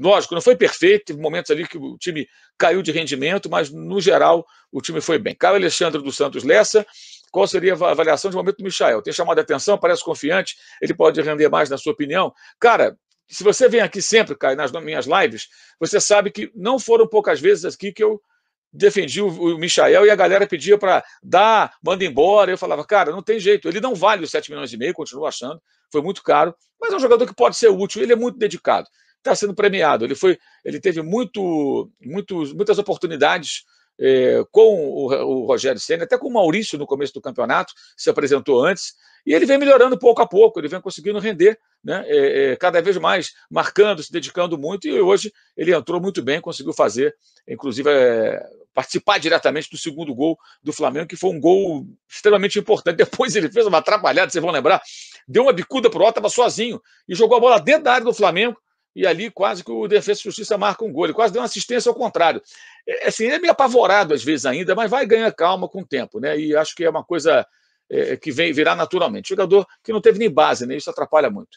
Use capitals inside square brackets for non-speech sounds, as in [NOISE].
Lógico, não foi perfeito, teve momentos ali que o time caiu de rendimento, mas no geral o time foi bem. Caio Alexandre dos Santos Lessa, qual seria a avaliação de momento do Michael? Tem chamado a atenção, parece confiante, ele pode render mais na sua opinião. Cara, se você vem aqui sempre, Caio, nas minhas lives, você sabe que não foram poucas vezes aqui que eu defendi o, Michel Michael e a galera pedia para dar, manda embora. Eu falava, cara, não tem jeito, ele não vale os 7 milhões e meio, continuo achando, foi muito caro, mas é um jogador que pode ser útil, ele é muito dedicado está sendo premiado. Ele foi, ele teve muito, muitos, muitas oportunidades é, com o, o Rogério Senna, até com o Maurício no começo do campeonato, se apresentou antes, e ele vem melhorando pouco a pouco, ele vem conseguindo render né, é, é, cada vez mais, marcando, se dedicando muito, e hoje ele entrou muito bem, conseguiu fazer, inclusive é, participar diretamente do segundo gol do Flamengo, que foi um gol extremamente importante. [LAUGHS] Depois ele fez uma atrapalhada, vocês vão lembrar, deu uma bicuda para o Otávio sozinho e jogou a bola dentro da área do Flamengo e ali quase que o Defesa e Justiça marca um gol. Ele quase deu uma assistência ao contrário. É, é, assim, ele é meio apavorado às vezes ainda, mas vai ganhar calma com o tempo, né? E acho que é uma coisa é, é que vem virar naturalmente. Jogador que não teve nem base, né? Isso atrapalha muito.